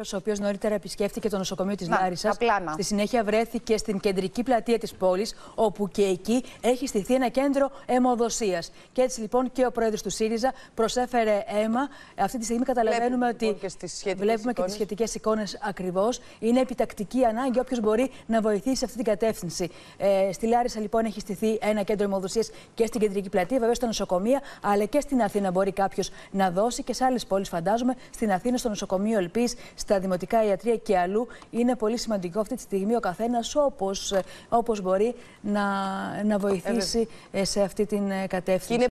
ο οποίος νωρίτερα επισκέφθηκε το νοσοκομείο της Λάρισα. Στη συνέχεια βρέθηκε στην κεντρική πλατεία της πόλης, όπου και εκεί έχει στηθεί ένα κέντρο αιμοδοσίας. Και έτσι λοιπόν και ο πρόεδρος του ΣΥΡΙΖΑ προσέφερε αίμα. Αυτή τη στιγμή καταλαβαίνουμε ότι λοιπόν, βλέπουμε και τις σχετικές εικόνες ακριβώς. Είναι επιτακτική ανάγκη όποιος μπορεί να βοηθήσει σε αυτή την κατεύθυνση. Ε, στη Λάρισα λοιπόν έχει στηθεί ένα κέντρο αιμοδοσίας και στην κεντρική πλατεία, βέβαια στα νοσοκομεία, αλλά και στην Αθήνα μπορεί κάποιος να δώσει και σε άλλες πόλεις, φαντάζομαι, στην Αθήνα, στο νοσοκομείο Ελπής, στα δημοτικά ιατρία και αλλού. Είναι πολύ σημαντικό αυτή τη στιγμή ο καθένας όπως ε, όπως μπορεί να, να βοηθήσει ε, σε αυτή την ε, κατεύθυνση.